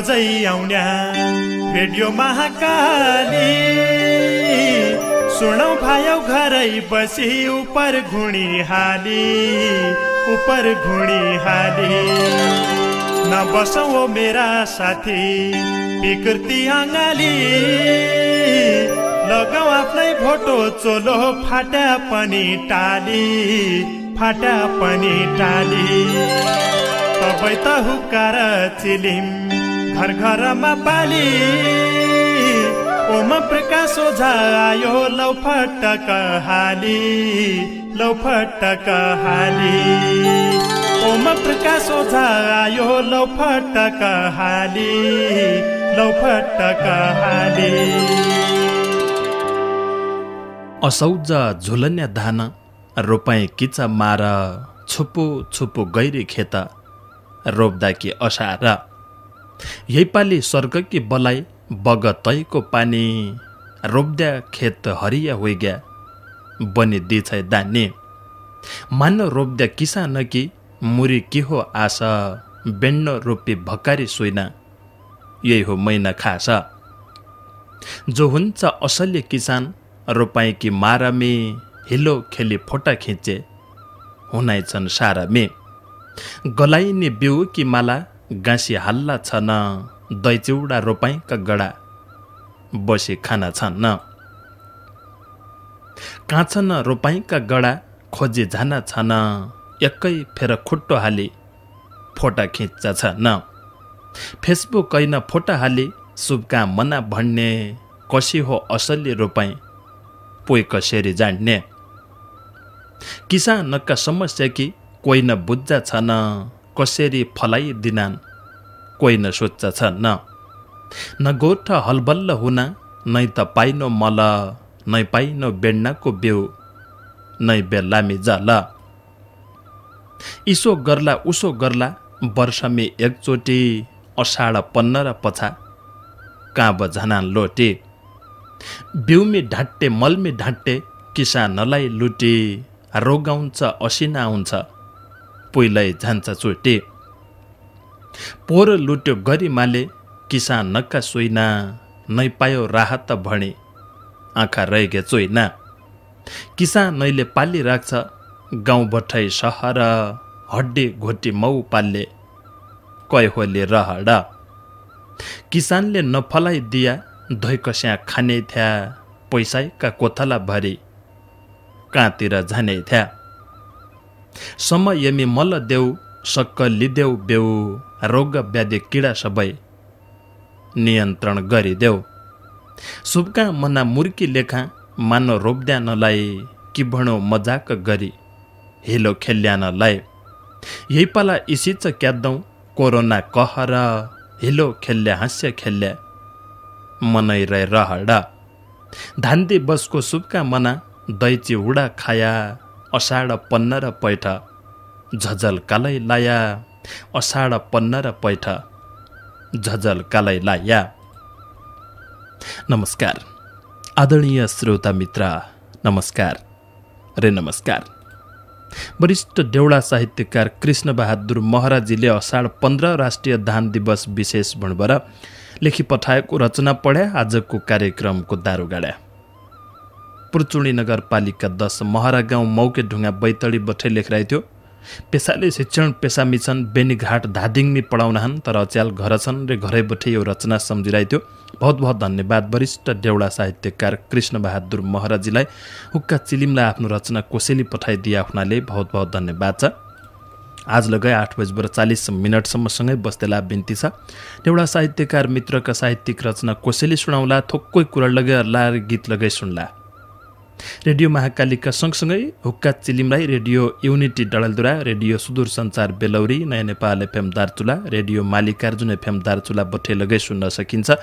रोजै आउन्या radio Mahakali सुनौ भायौ घरै बसी उपर घुणी हाली उपर घुडी हाली नबसौ मेरा साथी विकृति आँगाली लगाऊ आफ्नै फोटो चोलो फाटा पनि टाली फाटा पनि टाली तपाईँ त हुकार चिलिम घर घरमा पाली ओम प्रकाश ओझायो लौ फटक हाली लौ फटक हाली ओम प्रकाश ओझायो लौ फटक हाली लौ फटक हाली असौज झुलन्य धान रोपाई किचा मार छुपो छुपो गैरी खेत रोप्दा कि असार यहीपालि बलाई बलाइ बगतैको पानी रोप्द्या खेत हरिया होइग्या बनी दिछै दाने मान रोप्दा किसान कि मुरी के हो आशा बेन्न रोपी भकारी सोइना यही हो मैना खास जो हुन्छ असल्य किसान रोपाई कि मारामे हिलो खेली फोटा खिचे छन् सारामे गलाइने बिउ कि माला गाँसी हाल्ला हल्ला न दैचिउडा रोपाइँका गडा बसे खाना छन् न रोपाइँका गडा खोजे झाना छन् एकै फेर खुट्टो हाले फोटा खिच्चा छ न फेसबुक होइन फोटो हाले शुभकामना मना भन्ने कसी हो असली रोपाइँ पोइ कसरी जान्ने किसानका समस्या कि कोही न बुझ्जा न कसरी फलाइदिनान् न सोच्छ छ न न गोठ हलबल्ल हुना, नै त पाइनो मल नै पाइनो बेण्डाको बेउ नै बेल्लामी जल इसो गर्ला उसो गर्ला वर्षमी एकचोटि अषाढ पन्न र पछा काँब झनान लोटे बिउमी ढाट्टे मल्मी ढाट्टे किसानलाई लुटे रोगाउँछ असिना आउँछ पोइलाइ जान्छ चोटे पोहोर लुट्यो गरिमाले किसान नक्का सोइना नै पायो राहत त भने आँखा रहेगे चोइना किसान नैले पाली राख्छ गाउँ भट्टै सहर हड्डी घोटी मौ पाल्ले कैहोले रहड किसानले नफलाइदिया धोइकस्या खाने थ्या पैसाका कोथला भरी कहाँतिर झने थ्या सम्म यमी मल्ल देऊ सक्क लिदेऊ बेउ रोग व्याधि किडा सबै नियन्त्रण गरिदेऊ सुबका मना मुर्की लेखा मान रोप्द्यानलाई कि भणो मजाक गरी हिलो खेल्यानलाई यही पाला इसिच क्याद कोरोना कहर हिलो खेल्या हाँस्य खेल्या मनै रहे रहडा धान्दी बसको सुबका मना दैची हुडा खाया अषाढ पन्न र पैठ झझल कालै लाया अषाढ पन्न र पैठ झझल कालै लाया नमस्कार आदरणीय श्रोता मित्र नमस्कार रे नमस्कार वरिष्ठ डेउडा साहित्यकार कृष्णबहादुर महराजीले असाढ पन्ध्र राष्ट्रिय धान दिवस विशेष भनेर लेखी पठाएको रचना पढ्या आजको कार्यक्रमको दारोगाडा पुर्चुणी नगरपालिका दस महरा गाउँ मौके ढुङ्गा बैतडी बठे लेखिरहेको थियो पेसाले शिक्षण पेसामी छन् बेनीघाट धादिङमी पढाउनहन् तर अच्याल घर छन् र बठे यो रचना सम्झिरहेको थियो बहुत बहुत धन्यवाद वरिष्ठ देउडा साहित्यकार कृष्णबहादुर महराजीलाई हुक्का चिलिमलाई आफ्नो रचना कोसेली पठाइदिया हुनाले बहुत बहुत धन्यवाद छ आज लगाए आठ बजेबाट चालिस मिनटसम्मसँगै बस्तेला बिन्ती छ एउटा साहित्यकार मित्रका साहित्यिक रचना कसैले सुनाउला थोक्कै कुरा लगाएर लाएर गीत लगाइ सुन्ला रेडियो महाकालीका सँगसँगै हुक्का चिलिमलाई radio unity Dadeldhura radio Sudur Sanchar Belauri Naya Nepal FM Darchula radio Mallikarjun FM Darchula बठे लगाई सुन्न सकिन्छ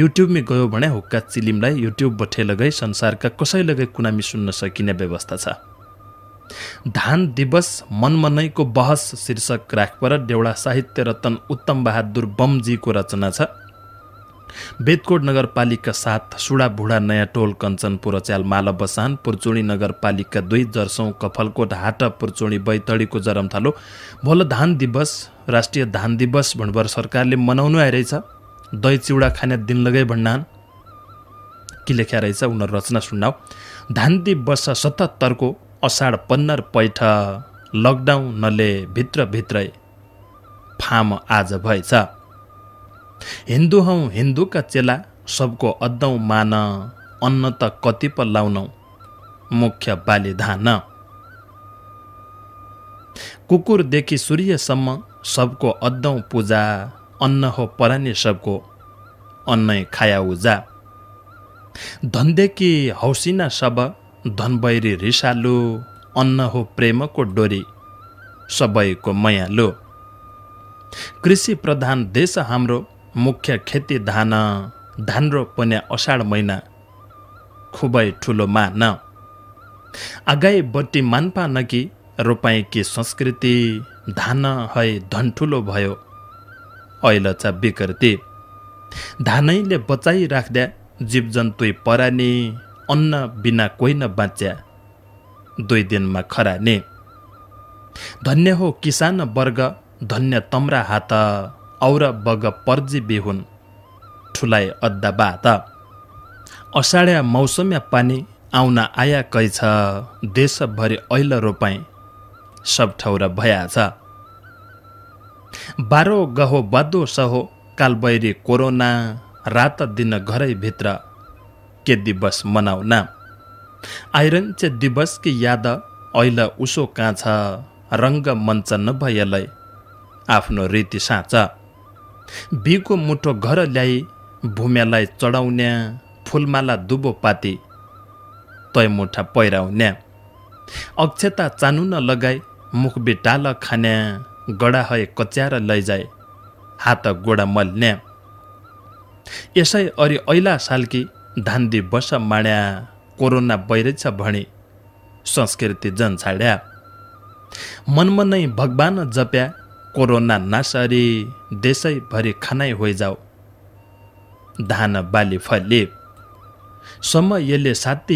युट्युबमै गयो भने हुक्का चिलिमलाई युट्युब बठे लगाई संसारका कसै लगाई कुनामी सुन्न सकिने व्यवस्था छ धान दिवस मनमनैको बहस शीर्षक राखपर देउडा साहित्य रत्न उत्तम बहादुर बमजीको रचना छ बेदकोट नगरपालिका सुडा सुडाभुडा नयाँ टोल कञ्चनपुर च्याल माला बसान पुर्चोणी नगरपालिका दुई जर्सौँ कफलकोट हाट पुर्चोणी बैतडीको जरमथालो भोल धान दिवस राष्ट्रिय धान दिवस भन्नुभएर सरकारले मनाउनु आइरहेछ दही चिउडा खाने दिन लगै भन्नान् के लेख्या रहेछ उनीहरू रचना सुन्नाऊ धान दिवस सतहत्तरको असाढ पन्नर पैठ लकडाउनले भित्रभित्रै फाम आज भएछ हिन्दू हौ हिन्दूका चेला सबको अद्दौँ मान अन्न त कति पो लाउनौ मुख्य बाली धान कुकुरदेखि सूर्यसम्म सबको अद्दौँ पूजा अन्न हो परानी सबको अन्नै खाया उजा धनदेखि हौसिना सब धनबैरी रिसालु अन्न हो प्रेमको डोरी सबैको मयालु कृषि प्रधान देश हाम्रो मुख्य खेती धान धान रोपने अषाढ महिना खुबै ठुलो मान न आगाई बट्टी मान्पा कि रोपाई कि संस्कृति धान है धन ठुलो भयो ऐल छ विकृति धानैले बचाइराख्दा जीवजन्तु परानी अन्न बिना कोही न बाँच्या दुई दिनमा खरानी धन्य हो किसान वर्ग धन्य तम्रा हात और बग पर्जे बेहुन ठुलाए अद्दा बात असाढ्या मौसम्या पानी आउन आया छ देशभरि ऐल रोपाई सब ठाउँ भया छ बारो गहो बदो सहो कालबैरी कोरोना रात दिन घरैभित्र के दिवस मनाउन आइरन च दिवस कि याद ऐल उसो कहाँ छ रङ्ग मञ्च नभयलै आफ्नो रीति साँच बिउको मुठो घर ल्याई भुम्यालाई चढाउने फुलमाला दुबो पाती तय मुठा पहिराउने अक्षता चानुन लगाई मुख बिटाल खान्या गडा है कच्याएर लैजाए हात गोडा मल्ने यसै अरि ऐला सालकी धान्दी बस माड्या कोरोना बैरेछ भने संस्कृति जन छाड्या मनमा नै भगवान जप्या कोरोना नासरी देशैभरि होइ होइजाऊ धान बाली फलिप समयले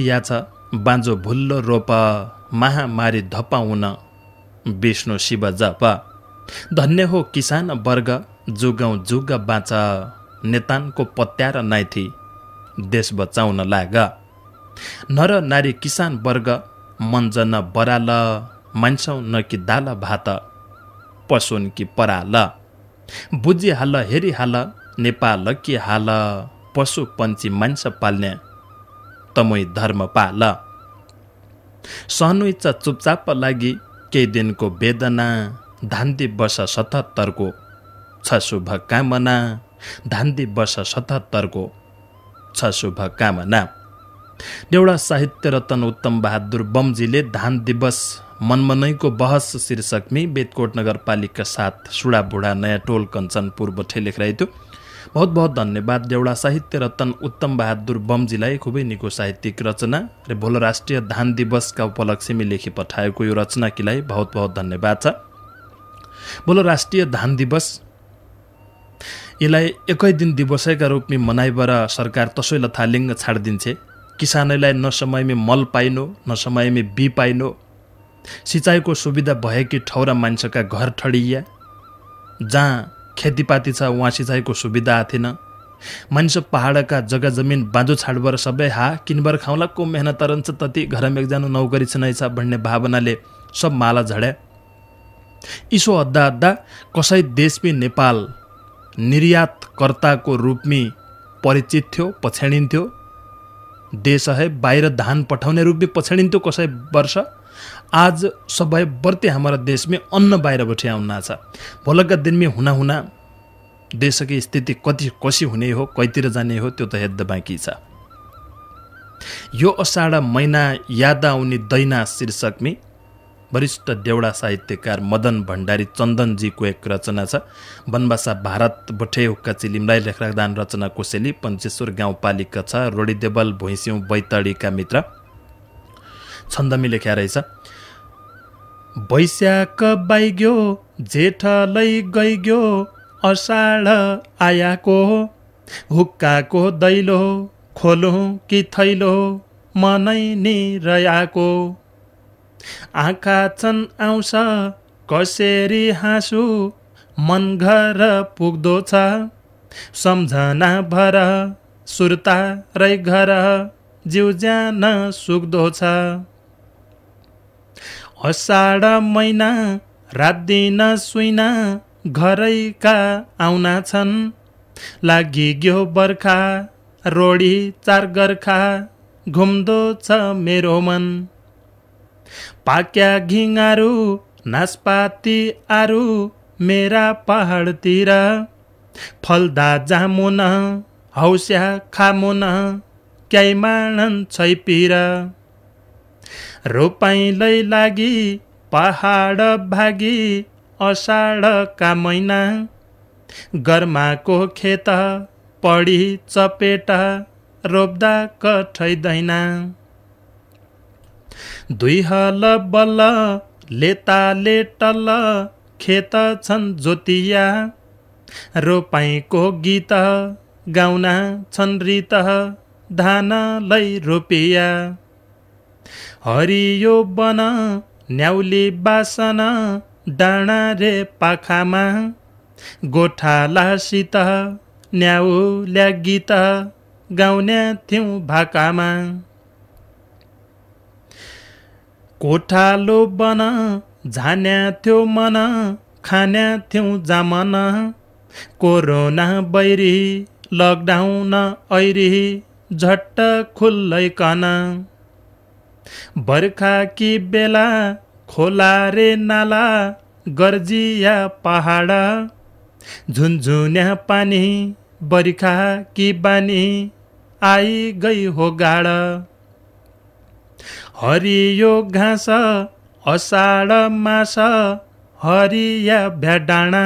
या छ बाँझो भुल्लो रोप महामारी धपाउन विष्णु शिव जप धन्य हो किसान वर्ग जुगौँ जुग बाँच नेतानको पत्यार नाइथी देश बचाउन लाग नर नारी किसान वर्ग मन्जन बराल मान्छौ न कि दाल भात पसुन कि पराल बुझी हाल हेरिहाल नेपाल कि हाल पशु पशुपन्छी मान्छ पाल्ने तमै धर्म पाल सहनु इच्छा चुपचाप लागि केही दिनको वेदना धान्दी वर्ष सतहत्तरको छ शुभ कामना धान्दी वर्ष सतहत्तरको छ शुभ कामना एउटा साहित्य रतन उत्तम बहादुर बम्जीले धान दिवस मनमनैको बहस शीर्षकमी बेदकोट नगरपालिका साथ सुडा सुडाबुढा नयाँ टोल कञ्चन पूर्व लेखिरहेको थियो बहुत बहुत धन्यवाद देउडा साहित्य रत्न उत्तम बहादुर बमजीलाई खुबै निको साहित्यिक रचना र भोलो राष्ट्रिय धान दिवसका उपलक्ष्यमा लेखी पठाएको यो रचनाकीलाई बहुत बहुत धन्यवाद छ भोलो राष्ट्रिय धान दिवस यसलाई एकै दिन दिवसैका रूपमा मनाइबर सरकार तसैलाई थालिङ्ग छाडिदिन्छे किसानैलाई न समयमै मल पाइनो न समयमै बी पाइनो सिँचाइको सुविधा भएकी ठाउँ र मान्छेका घर ठडिया जहाँ खेतीपाती छ उहाँ सिँचाइको सुविधा थिएन मानिस पहाडका जग्गा जमिन बाँझो छाडबर सबै हा किनबर खाउँला को मेहनत रहन्छ तति घरमा एकजना नौकरी छ भन्ने भावनाले सब माला झड्या इसो अद्दा अद्दा कसै देशमी नेपाल निर्यातकर्ताको रूपमी परिचित थियो पछाडिन्थ्यो देश है बाहिर धान पठाउने रूपमी पछाडिन्थ्यो कसै वर्ष आज सबै बरते हाम्रा देशमै अन्न बाहिर बठिया आउना छ भोलका दिनमै हुना हुना देशको स्थिति कति कसी हुने हो कहीँतिर जाने हो त्यो त हेद्द बाँकी छ यो असाढा महिना याद आउने दैना शीर्षकमै वरिष्ठ देउडा साहित्यकार मदन भण्डारी चन्दनजीको एक रचना छ वनवासा भारत बठेहुका चिलिमलाई लेखरादान रचना कोसेली पञ्चेश्वर गाउँपालिका छ रोडीदेवल भैँस्यौँ बैतडीका मित्र छन्दमी लेख्या रहेछ वैश्याक बाइग्यो जेठ लै गइग्यो अषाढ आयाको हुक्काको दैलो खोलो कि थैलो मनै नि रयाको आँखा छन् आउँछ कसरी हाँसु मन घर पुग्दो छ सम्झना भर सुर्ता रै घर जिउ ज्यान सुक्दो छ असाढ महिना रात दिन सुइना घरैका आउना छन् लागि ग्यो बर्खा रोडी चार गर्खा घुम्दो छ मेरो मन पाक्या घिङहरू नासपाती आरु मेरा पहाडतिर फल्दा जामुन हौस्या खामुन क्याइ मानन् छैपिर लै लागि पहाड भागी असाढका महिना गर्माको खेत पढी चपेट रोप्दा कठैदैन दुई हल बल्ल लेताले टल्ल खेत छन् जोतिया रोपाइँको गीत गाउना छन् रित लै रोपिया हरियो बन न्याउली बासन डाँडा रे पाखामा गोठा गोठालासित न्याउल्या गीत गाउने थियौँ भाकामा कोठालो बन झान्या थियो मन खान्या थियौँ जामन कोरोना बैरी लकडाउन ऐरी झट्ट खुल्लैकन बर्खा कि बेला खोला रे नाला गर्जिया पहाड झुन्झुन्या पानी बर्खा कि बानी आई गई हो गाड हरियो घाँस असाड मास हरिया भ्याडाँडा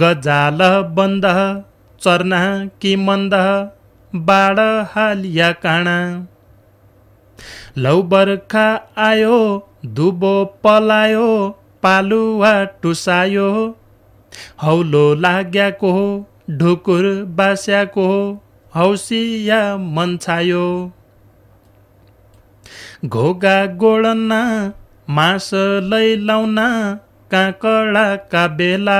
गजाल बन्द चर्ना कि मन्द बाड हालिया काँडा लौ बर्खा आयो दुबो पलायो पालुवा टुसायो हौलो लाग्याको ढुकुर बास्याको हौसिया मन्छायो. घोगा गोडना मास लैलाउना काकळा काबेला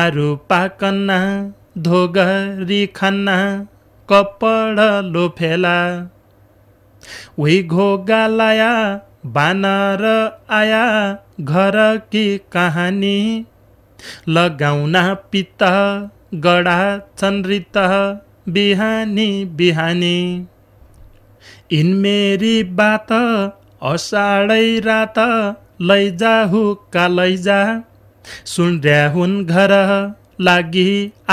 आरु पाकन्ना धोगरी खन्ना कपड लोफेला उइघो गालाया बानर आया घर कि कहानी लगाउना पित्त गडा चन्द्रित बिहानी बिहानी इन मेरी बात असाढै रात लैजाहु का लैजा सुन हुन् घर लागि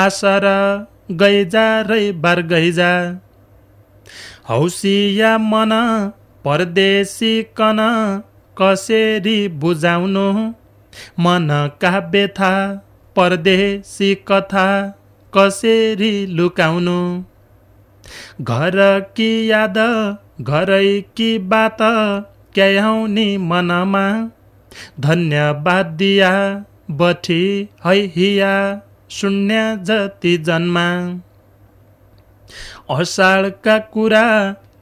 आसर गैजा रै बार गैजा हौसिया मन परदेशी कन कसरी बुझाउनु मनका था परदेशी कथा कसरी लुकाउनु घर कि याद घरै कि बात क्याउने मनमा धन्यवाद दिया बठी है हिया शून्य जति जन्मा असाढका कुरा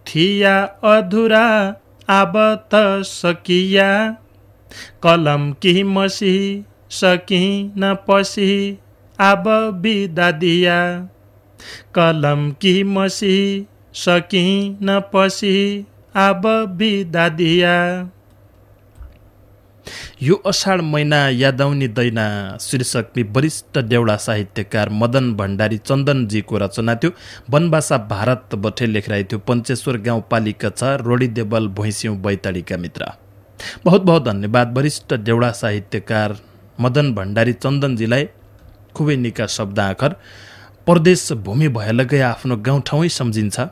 थिया अधुरा आब त सकिया कलम कि मसी सकिन न पसी आब बिदा दिया कलम कि मसी सकिन न पसी आब बिदा दिया यो अषाढ महिना यादाउने दैना शीर्षकले वरिष्ठ देउडा साहित्यकार मदन भण्डारी चन्दनजीको रचना थियो वनवासा भारत बठे लेखिरहेको थियो पञ्चेश्वर गाउँपालिका छ रोडी देवल भैँस्यौँ बैताडीका मित्र बहुत बहुत धन्यवाद वरिष्ठ देउडा साहित्यकार मदन भण्डारी चन्दनजीलाई खुबै निका शब्द आखर परदेश भूमि भएर गए आफ्नो गाउँठाउँ सम्झिन्छ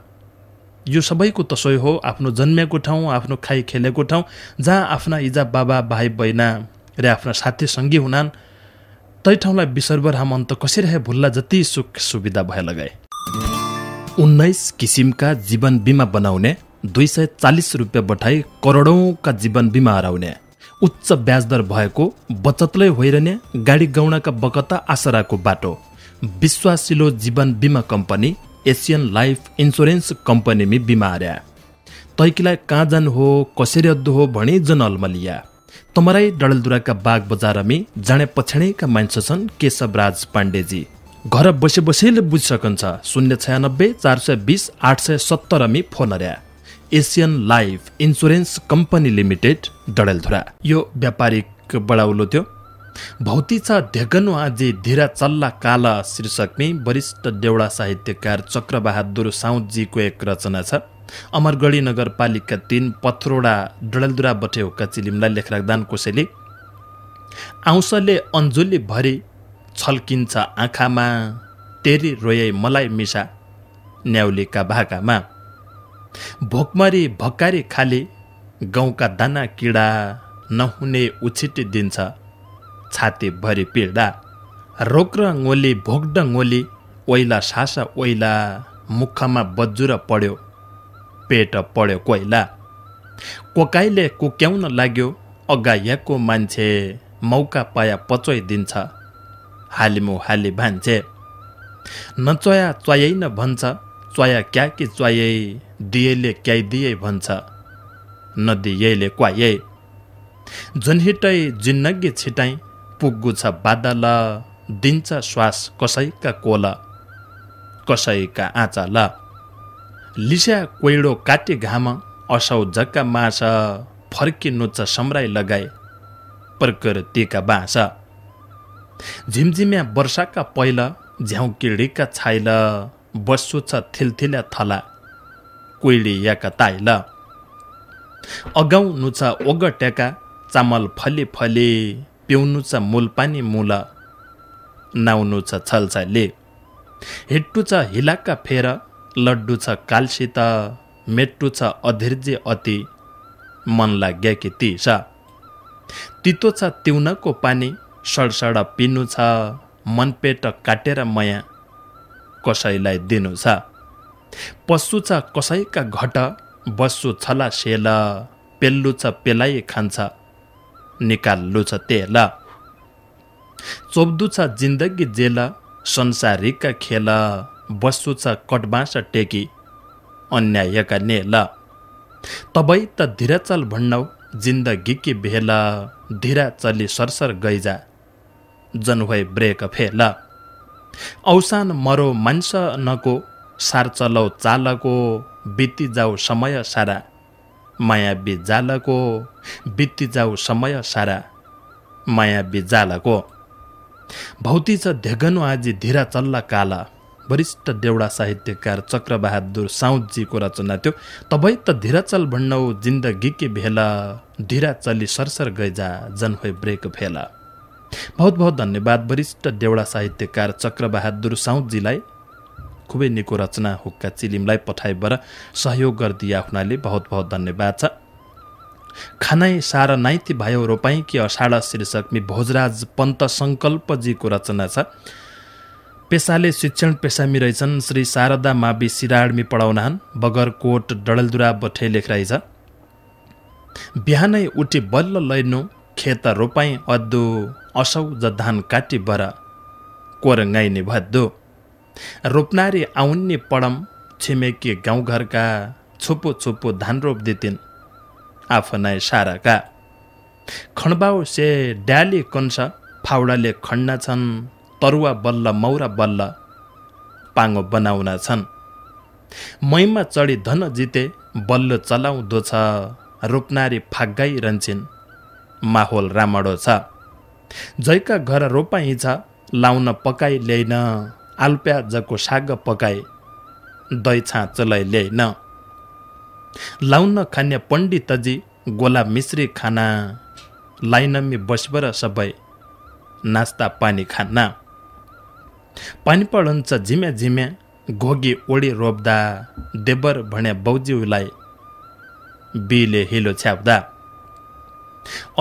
यो सबैको तसै हो आफ्नो जन्मेको ठाउँ आफ्नो खाइ खेलेको ठाउँ जहाँ आफ्ना इजा बाबा भाइ बहिना र आफ्ना साथी सङ्गी हुनान् तै ठाउँलाई बिसर्बर हाम अन्त हे भुल्ला जति सुख सुविधा भए लगाए उन्नाइस किसिमका जीवन बिमा बनाउने दुई सय चालिस रुपियाँ बठाई करोडौँका जीवन बिमा हराउने उच्च ब्याजदर भएको बचतलै होइरहने गाडी गाउनका बकता आसराको बाटो विश्वासिलो जीवन बिमा company Asian life insurance company बिमार्या बिमा तैकिला कहाँ जानु हो कसरी अद्दो हो भने जन अल्मलिया तमराई डडेलधुराका बाघ बजारमी जाने पछाडिका मान्छे छन् केशवराज पाण्डेजी घर बसे बसेले बुझिसकन्छ शून्य छयानब्बे चार सय बिस आठ सय सत्तरमी फोन अर्या Asian life insurance company limited Dadeldhura यो व्यापारिक बडाउलो थियो छ ढेकनु आजे धिरा चल्ला काला शीर्षकमै वरिष्ठ देउडा साहित्यकार चक्रबहादुर साउदजीको एक रचना छ अमरगढी नगरपालिका तिन पथ्रोडा डडेलदुरा बठेउका चिलिमलाई लेखराखदान कोसेले आउँसले अन्जुली भरि छल्किन्छ आँखामा तेरी रोए मलाई मिसा न्याउलीका भाकामा भोकमरी भकारी खाली गाउँका दाना किडा नहुने उछिटी दिन्छ छातेभरि पिर्दा रोक्र ओली भोग्ड ओली ओइला सासा ओइला मुखमा बज्जुर पढ्यो पेट पढ्यो कोइला कोकाइले कुक्याउन लाग्यो याको मान्छे मौका पाया पचोइदिन्छ हालिमु हाली भान्छे नचोया च्वायै न भन्छ चोया क्या कि च्वायै दिएले क्याइदिए भन्छ नदिएले क्वाए झुन्हिटै जिन्नगी छिटाई पुग्गु छ बादल दिन्छ श्वास कसैका कोल कसैका आँचा ल लिस्या कोइडो काटे घाम असौ झक्का मास फर्किनु छ सम्राइ लगाए प्रकृतिका बाँस झिमझिम्या वर्षाका पहिला झ्याउकिडीका छाइल बस्छु छ थिलथिल्या थला कोइडियाका ताइल अगाउनु छ ओगट्याका चामल फले फले छ पिउनु मूल पानी मूल नाउनु छ छल्छाले हिट्टु छ हिलाका फेर लड्डु छ कालसित मेट्टु छ अधीर्जे अति मन लाग्यो कि तिसा तितो छ तिउनको पानी सडसड पिनु छ मनपेट काटेर मया कसैलाई दिनु छ पशु छ कसैका घट बस्छु छला सेल पेल्लु छ पेलाइ खान्छ निकाल्लो छ तेल चोप्दु छ जिन्दगी जेल संसारिक खेल बस्छु छ कटबाँस टेकी अन्यायका नेल तबै त धिरा चल भन्नौ कि भेल धिरा चली सरसर गैजा जनवै ब्रेक फेल औसान मरो मान्छ नको सार चलौ चालको बिति जाऊ समय सारा माया बिजालको बित्ति जाऊ समय सारा माया बिजालको भौती छ ढेगनु आजी धिरा चल्ला काला वरिष्ठ देउडा साहित्यकार चक्रबहादुर साउदजीको रचना थियो तबै त धिराचल भन्नौ जिन्दगी के भेला धिरा चली सरसर गैजा जन होइ ब्रेक भेला बहुत बहुत धन्यवाद वरिष्ठ देउडा साहित्यकार चक्रबहादुर साउदजीलाई खुबै निको रचना हुक्का चिलिमलाई पठाइबर सहयोग गरिदिया हुनाले बहुत बहुत धन्यवाद छ खानै सारा नाइति भयो रोपाई कि अषाढा शीर्षकमी भोजराज पन्त सङ्कल्पजीको रचना छ पेसाले शिक्षण पेसामी रहेछन् श्री शारदा मावि सिराडमी पढाउनान् बगरकोट डडलदुरा बठे छ बिहानै उठी बल्ल लैनु खेत रोपाई अद्दो असौ जधान काटी बर कोरङ्गाइने भद्दो रोप्नारे आउन्ने पडम छिमेकी गाउँघरका छोपो छोपो धान रोप दितिन् आफ्नै साराका खण्बाउ से ड्याली कन्स फाउडाले खण्ड छन् तरुवा बल्ल मौरा बल्ल पाङ्गो बनाउन छन् मैमा चढी धन जिते बल्ल चलाउँदो छ रोप्नारी फागाइरहन्छन् माहोल रामडो छ जैका घर रोपाइ छ लाउन पकाइ ल्याइन आल्प्या जको साग पकाए दही चलाइ ल्याइन लाउन खान्या पण्डितजी गोला मिश्री खाना लाइनमी बसबर सबै नास्ता पानी खाना पानी पढन्छ झिम्या झिम्या घोगी ओडी रोप्दा देबर भन्या बौज्यूलाई बिले हिलो छ्याप्दा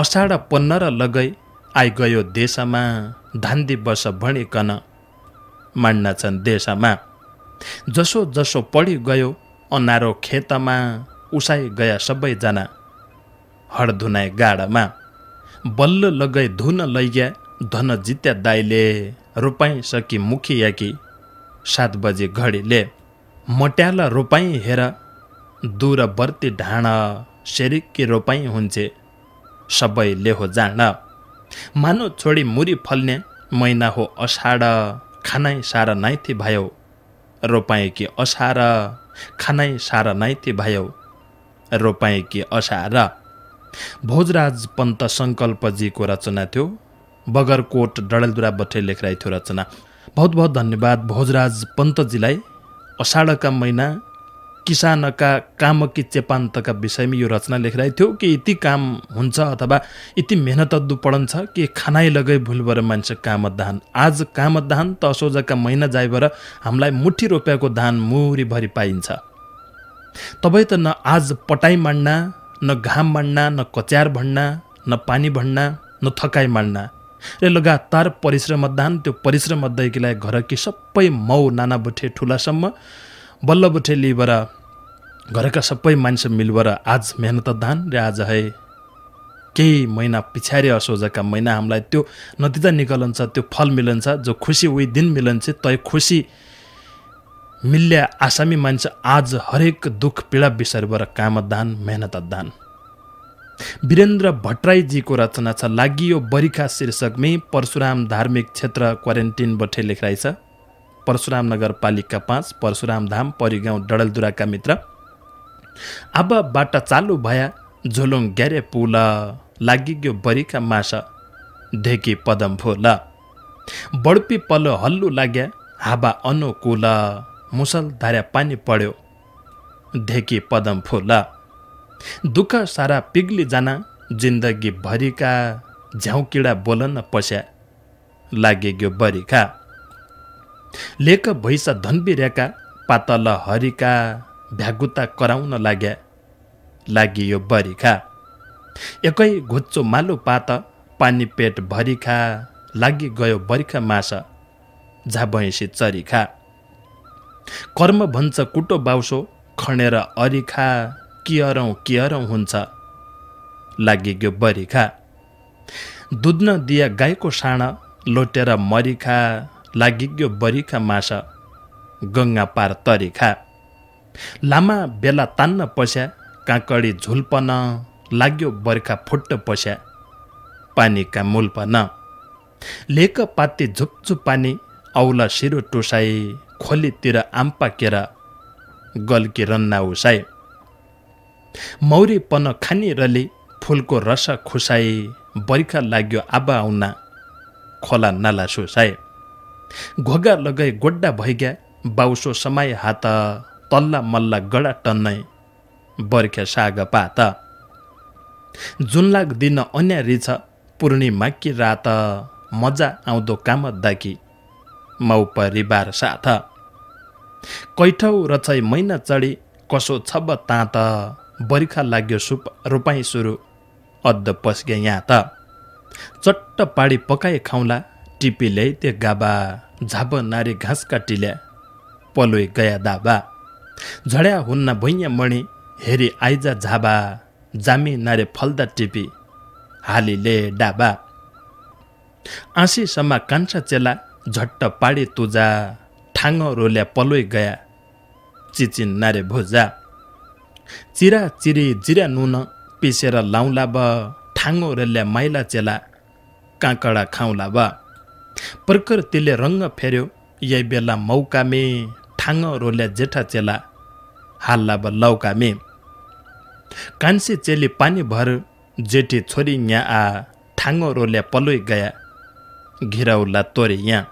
असाढ पन्नर लगै आइगयो देशमा धान्दी बस भनिकन मान्न छन् देशमा जसो जसो पढि गयो अनारो खेतमा उसाइ गया सबैजना हड धुनाए गाडामा बल्ल लगाई धुन लैया धन जित्या दाइले रोपाइँ सकी मुखिया कि सात बजे घडीले मट्याला रोपाइँ हेर दूरवर्ती ढाँड सेरिक्की रोपाई हुन्छे सबैले हो जाँड मानो छोडी मुरी फल्ने महिना हो अषाढ खानै सारा नाइते भयो रोपाएँ कि असार खानै सारा नाइते भयो रोपाएँ कि असार भोजराज पन्त सङ्कल्पजीको रचना थियो बगरकोट डडेलदुरा बठे लेखराई थियो रचना बहुत बहुत धन्यवाद भोजराज पन्तजीलाई असाढका महिना किसानका कामकी चेपान्तका विषयमा यो रचना लेखिरहेको थियो कि यति काम हुन्छ अथवा यति मेहनत अद्दु पढन छ कि खानाइ लगै भुलबाट मान्छे काम धान आज काम धान त असोजका महिना भएर हामीलाई मुठी रोपेको धान मुरीभरि पाइन्छ तबै त न आज पटाइ मान्ना न घाम मान्ना न कच्यार भन्ना न पानी भन्ना न थकाइ मान्ना र लगातार परिश्रम अध्ययन त्यो परिश्रम अध्ययकीलाई घरकी सबै मौ नानाबुठे ठुलासम्म बल्लबुठे लिएर घरका सबै मान्छे मिलबर आज मेहनत दान र आज है केही महिना पछाडि असोजका महिना हामीलाई त्यो नतिजा निकलन्छ त्यो फल मिलन्छ जो खुसी उही दिन मिलन्छ तय खुसी मिल्या आसामी मान्छे आज हरेक दुःख पीडा विषयबाट कामदान मेहनत दान वीरेन्द्र भट्टराईजीको रचना छ लागि यो बरिखा शीर्षकमै परशुराम धार्मिक क्षेत्र बठे लेखाइ छ परशुराम नगरपालिका पाँच परशुराम धाम परिगाउँ डडलदुराका मित्र अब बाट चालु भया झोलुङ ग्यारे पुल लागिग्यो बरिका मासा ढेकी पदम फुल बडपी पल्लो हल्लु लाग्या हावा अनुकूल मुसल धारा पानी पड्यो ढेकी पदम फुल दुःख सारा पिग्ली जाना भरिका झ्याउकिडा बोलन पस्या लागेग्यो बरिका लेख भैसा धनबिरेका पातल हरिका भ्यागुता कराउन लाग्या लागि यो बरिखा एकै घुच्चो मालु पात पानी पेट भरिखा लागि गयो बरिखा मास झा भैँसी चरिखा कर्म भन्छ कुटो बाउसो खनेर अरिखा कियरौँ कियरौँ हुन्छ लागि गयो बरिखा दुध्न दिया गाईको साँड लोटेर मरिखा लागि गयो बरिखा मास गङ्गा पार तरिखा लामा बेला तान्न पस्या काँकडी झुल्पन लाग्यो बर्खा फुट्ट पस्या पानीका मुल्पन लेक पाती झुपझुप पानी औला सिरो टोसाए खोलीतिर आम्पा केर गल्की रन्ना उसाए मौरी खानी रले फुलको रस खुसाए बर्खा लाग्यो आबा आउना खोला नाला सुसाए घोगा लगाई गोड्डा भइग्या बाउसो समय हात तल्ला मल्ला गडा टन्नै बर्ख्या साग पात जुनलाग दिन अन्य रिछ पूर्णिमा कि रात मजा आउँदो काम दाकी माउ परिवार साथ कैठौ रचै मैना चढी कसो छब्ब तात बर्खा लाग्यो सुप रुपाइँ सुरु अद्ध पस्गे यहाँ त चट्ट पाडी पकाए खाउँला टिपी ल्याइ त्यो गाबा झाब नारी घाँस काटिल्या पलोइ गया दाबा झड्या हुन्न भुइँया मणि हेरी आइजा झाबा जामी नारे फल्दा टिपी हालीले डाबा आँसीसम्म कान्छा चेला झट्ट पाडे तुजा ठाङ रोल्या पलोइ गया चिचिन नारे भोजा चिरा चिरी जिरा नुन पिसेर लाउँला भ ठाङ रोल्या माइला चेला काँकडा खाउँला भ प्रकृतिले रङ्ग फेर्यो यही बेला मौकामे ठाङ रोल्या जेठा चेला हाल्ला ब मे कान्छे चेली पानी भर जेठी छोरी यहाँ आ ठाङ रोल्या पलोइ गया घिराउला तोरे यहाँ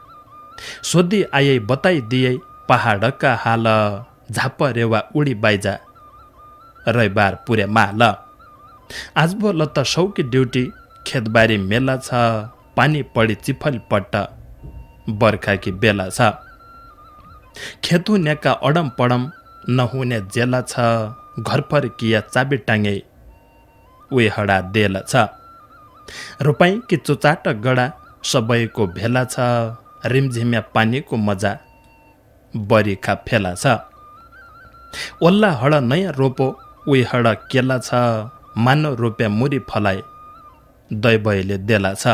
सोधी आयै बताइदिए पहाडका हाल झाप रेवा उडी बाइजा रैबार पुरे माल आज भो त सौकी ड्युटी खेतबारी मेला छ पानी पढी पडी पट्ट बर्खाकी बेला छ खेतु नेका अडम पडम नहुने जेला छ घरपर किया चाबी टाँगे हडा देला छ रोपाई कि चुचाट गडा सबैको भेला छ रिमझिम्या पानीको मजा बरिखा फेला छ ओल्ला हड नयाँ रोपो हडा केला छ मान रोप्या मुरी फलाए दैवले देला छ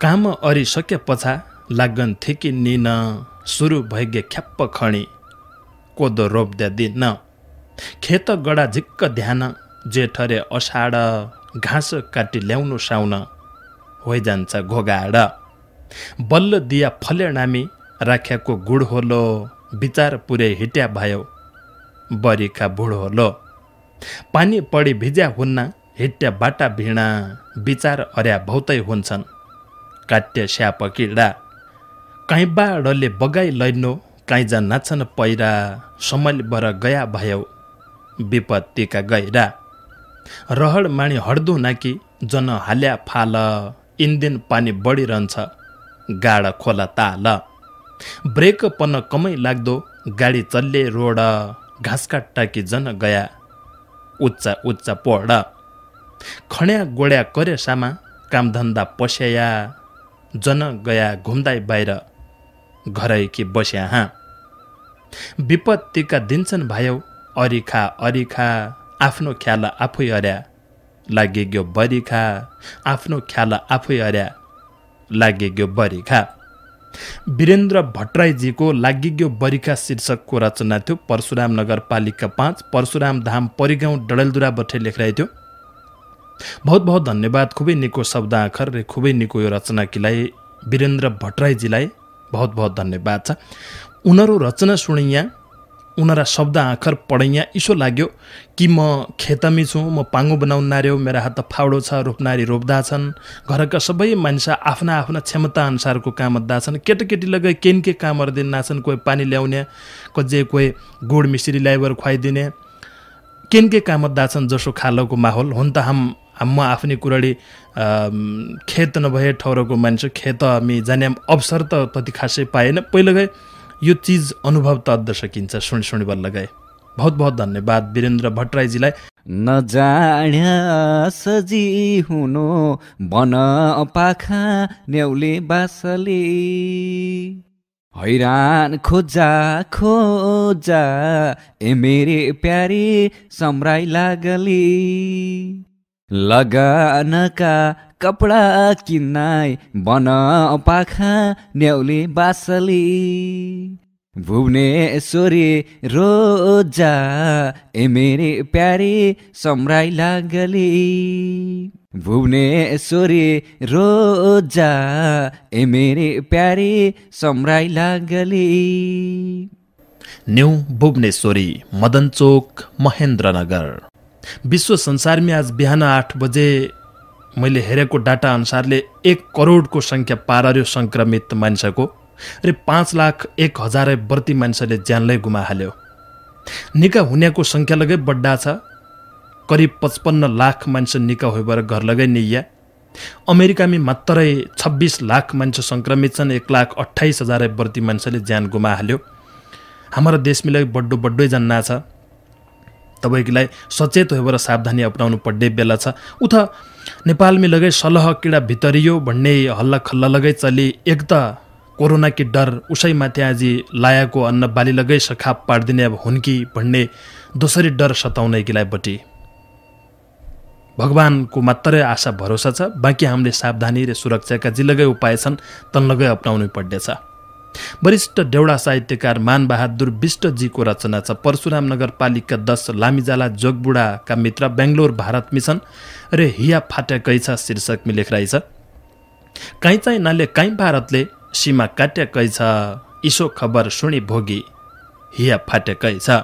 काम अरिसके पछा लागंथिकी निन सुरु भैगे ख्याप्प खणी कोदो रोप्दा दिन खेत गडा झिक्क ध्यान जेठरे असाड घाँस काटी ल्याउनु साउन होइजान्छ घोगाड बल्ल दिया फले नामी राख्याको गुड होलो विचार पुरै हिट्या भयो बरिखा बुढ होलो पानी पढी भिज्या हुन्न हिट्या बाटा भिणा विचार अर्या भौतै हुन्छन् काट्य स्याप किडा काहीँ बाडले बगाई लैनो काहीँ जा नाचन पहिरा समल बर गया भयो विपत्तिका गहिरा रहड माणी हट्दो नाकी जन हाल्या फाल इन्दिन पानी बढिरहन्छ गाड खोला ताल ब्रेक पन्न कमै लाग्दो गाडी चल्ले रोड घाँसका टाकी जन गया उच्च उच्च पोड खण्या गोड्या सामा कामधन्दा पस्याया जन गया घुम्दै बाहिर घरैके बस्या हाँ विपत्तिका दिन्छन् भायौ अरिखा अरिखा आफ्नो ख्याल आफै अर्या लागेग्यो बरिखा आफ्नो ख्याल आफै अर्या लागेग्यो बरिखा वीरेन्द्र भट्टराईजीको लागिग्यो बरिखा शीर्षकको रचना थियो परशुराम नगरपालिका पाँच परशुराम धाम परिगाउँ डडेलधुरा बठे लेखिरहेको थियो बहुत बहुत धन्यवाद खुबै निको शब्द आँखर र खुबै निको यो रचना किलाई वीरेन्द्र भट्टराईजीलाई बहुत बहुत धन्यवाद छ उनीहरू रचना सुनैया उनीहरू शब्द आँखर पढैयाँ यसो लाग्यो कि म खेतमी छु म पाङ्गो बनाउन नार्यो मेरा हात त फाउडो छ रोप्नारी रोप्दा छन् घरका सबै मान्छे आफ्ना आफ्ना क्षमताअनुसारको काम अद्दा छन् केटाकेटी लगाए केन के कामहरू दिन नाच्छन् कोही पानी ल्याउने कजे कोही गुड मिस्त्री ल्याइबर खुवाइदिने केन के काम अद्दा छन् जसो खालको माहौल हुन त हाम म आफ्नै कुराले खेत नभए ठौरको मान्छे खेत हामी जाने अवसर त त्यति खासै पाएन पहिलो गए यो चिज अनुभव त अद्ध सकिन्छ सुन सुन बल्ल गए बहुत बहुत धन्यवाद वीरेन्द्र भट्टराईजीलाई सजी हुनु बन पाखा न्याउले बासले हैरान खोजा खोजा ए मेरे प्यारे सम्राई लागली लगानका कपडा किन्नाइ बन पाखा न्याउली बासली भुवनेश्वरी रोजा ए मेरी प्यारी सम्राई लागली भुवनेश्वरी रोजा ए मेरी प्यारी सम्राई लागली न्यू भुवनेश्वरी मदन चोक महेन्द्रनगर विश्व संसारमै आज बिहान आठ बजे मैले हेरेको डाटा अनुसारले एक करोडको सङ्ख्या पारर्यो सङ्क्रमित मान्छेको र पाँच लाख एक हजार बढी मानिसले ज्यानलाई हाल्यो निका हुनेको सङ्ख्या लगै बड्डा छ करिब पचपन्न लाख मान्छे निका हो भएर घर लगै निया अमेरिकामा मात्रै छब्बिस लाख मान्छे सङ्क्रमित छन् एक लाख अठाइस हजार बढी मान्छेले ज्यान गुमा हाल्यो हाम्रो देशमिलाई बड्डो बड्डै जन्ना छ तपाईँकीलाई सचेत र सावधानी अप्नाउनु पर्ने बेला छ उत नेपालमै लगै सलह किडा भित्रियो भन्ने हल्ला खल्ला लगै चले एक त कोरोना कि डर उसैमाथि आज लायाको अन्न बाली लगै सखाप पारिदिने अब हुन् कि भन्ने दोस्रो डर सताउने किलाई बटी भगवान्को मात्रै आशा भरोसा छ बाँकी हामीले सावधानी र सुरक्षाका जे लगै उपाय छन् तन लगै अप्नाउनै पर्नेछ वरिष्ठ देउडा साहित्यकार मानबहादुर विष्टजीको रचना छ परशुराम नगरपालिका दस लामिजाला जोगबुडाका मित्र बेङ्गलोर भारत मिसन रे हिया फाट्याकै छ शीर्षकमा लेखराइ छ काहीँ चाहिँ नाले काहीँ भारतले सीमा काट्याकै छ इसो खबर सुनि भोगी हिया फाट्याकै छ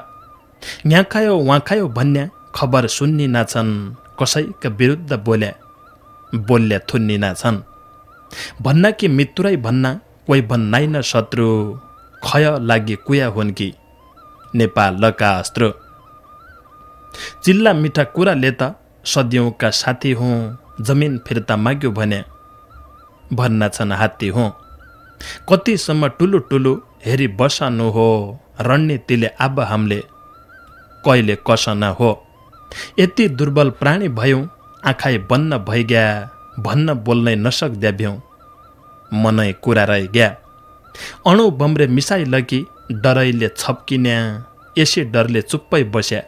यहाँ खायो वहाँ खायो भन्या खबर सुन्नी नाछन् कसैका विरुद्ध बोल्या बोल्या थुन्नी नाछन् भन्ना कि मित्रै भन्ना कोही भन्नाइन शत्रु खय लागि कुया हुन् कि नेपाल लका अस्त्र चिल्ला मिठा कुरा ले त सद्यौँका साथी हुँ जमिन फिर्ता माग्यो भने भन्ना छन् हात्ती हुँ कतिसम्म टुलु टुलु हेरी बसानु हो रणनीतिले आब हामीले कहिले कसना हो यति दुर्बल प्राणी भयौँ आँखाइ बन्न भइग्या भन्न बोल्नै नसक्द्या भ्यौँ मनै कुरा रहे ग्या अणु बम्रे मिसाई लगि डरैले छप्किन्या यसै डरले चुप्पै बस्या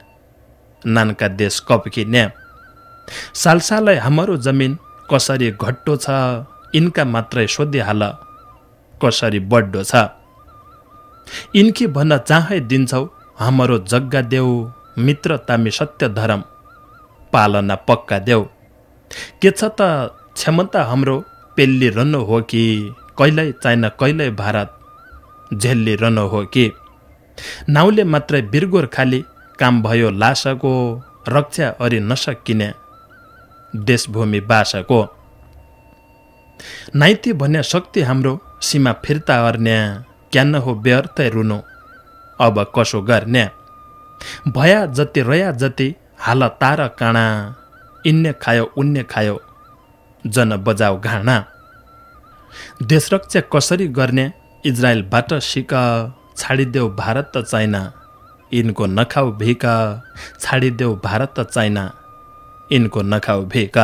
नानका देश कप्किन्या सालसालै हाम्रो जमिन कसरी घट्टो छ यिनका मात्रै सोधिहाल कसरी बड्डो छ यिनकी भन्न चाहै दिन्छौ हाम्रो जग्गा देऊ मित्र तामी सत्य धर्म पालना पक्का देऊ के छ त क्षमता हाम्रो पेल्ले रन हो कि कहिल्यै चाइना कहिल्यै भारत झेलले रन हो कि नाउले मात्रै बिर्गोर खाली काम भयो लासको रक्षा अरि नसकिने देशभूमि बासको नाइति भन्या शक्ति हाम्रो सीमा फिर्ता अर्ने क्यान हो व्यर्थै रुनु अब कसो गर्ने भया जति रया जति हाल तार काँडा इन्ने खायो उन्ने खायो जन बजाऊ घाँडा देशरक्षा कसरी गर्ने इजरायलबाट सिक छाडिदेऊ भारत त चाइना यिनको नखाउ भिक छाडिदेऊ भारत त चाइना यिनको नखाउ भिक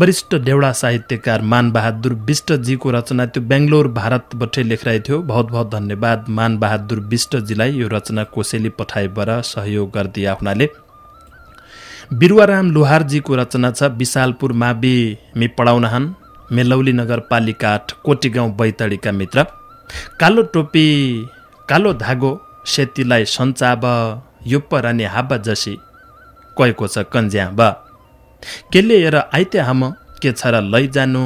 वरिष्ठ देउडा साहित्यकार मानबहादुर विष्टजीको रचना त्यो बेङ्गलोर भारतबाट लेखिरहेको थियो बहुत बहुत धन्यवाद मानबहादुर विष्टजीलाई यो रचना कोसेली पठाइबाट सहयोग गरिदिए हुनाले बिरुवाराम लोहारजीको रचना छ विशालपुर मावि मि पढाउनहान मेलौली नगरपालिकाठ कोटीगाउँ बैतडीका मित्र कालो टोपी कालो धागो सेतीलाई सन्चाब युप्प रानी हाब जसी कयको छ कन्ज्या केले हेर आइते हाम के छ र लैजानु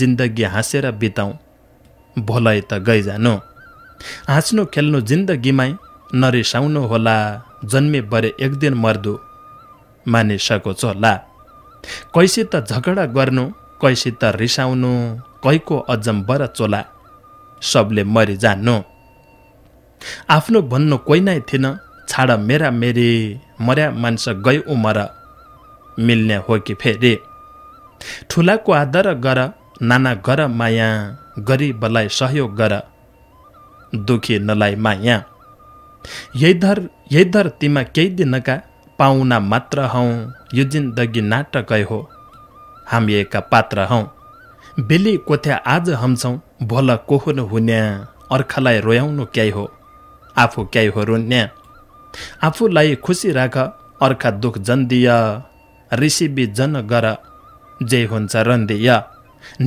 जिन्दगी हाँसेर बिताउँ भोलै त गइजानु हाँस्नु खेल्नु जिन्दगीमै नरिसाउनु होला जन्मे बरे एक दिन मर्दो मानिसको चोला कैसित झगडा गर्नु कैसित रिसाउनु कैको अजम्बर चोला सबले मरि जानु आफ्नो भन्नु कोही नै थिएन छाड मेरा मेरी मर्या मान्छ गई उमर मिल्ने हो कि फेरि ठुलाको आदर गर नाना गर माया गरिबलाई सहयोग गर दुखी नलाई माया यही धर यही तिमा केही दिनका पाहुना मात्र हौ यो जिन्दगी नाटकै हो हामी एक पात्र हौ बेली कोथ्या आज हम्छौँ भोल कोहुन हुन्या अर्खालाई रोयाउनु क्याइ हो आफू क्याइ हो रुन्या आफूलाई खुसी राख अर्खा दुःख जन्दिय ऋषिबी जन गर जे हुन्छ रन्दिय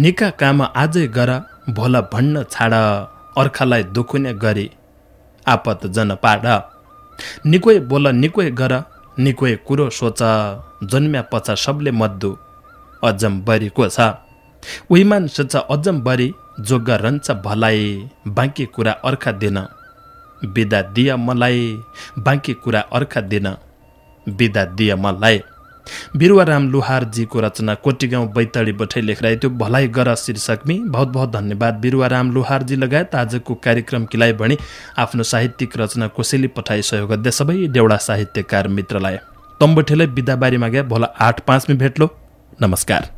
निका काम आजै गर भोल भन्न छाड अर्खालाई दुखुने गरी आपत जन पाड निकै बोल निकै गर निकै कुरो सोच जन्म्या पछ सबले मद्दु अजम्बरीको छ उहीमान सोच अजम्बरी जोग्गा रन्छ भलाइ बाँकी कुरा अर्खा दिन बिदा दिय मलाई बाँकी कुरा अर्खा दिन बिदा दिय मलाई बिरुवाराम लोहारजीको रचना कोटीगाउँ बैतडी बठै लेखराए त्यो भलाइ गर शीर्षकमी बहुत बहुत धन्यवाद बिरुवाराम लोहारजी लगायत आजको कार्यक्रम किलाइ भने आफ्नो साहित्यिक रचना कोसेली पठाइ सहयोग गर्दै सबै देउडा साहित्यकार मित्रलाई तम्बठेलै बिदाबारीमा गए भोला आठ पाँचमी भेट्लो नमस्कार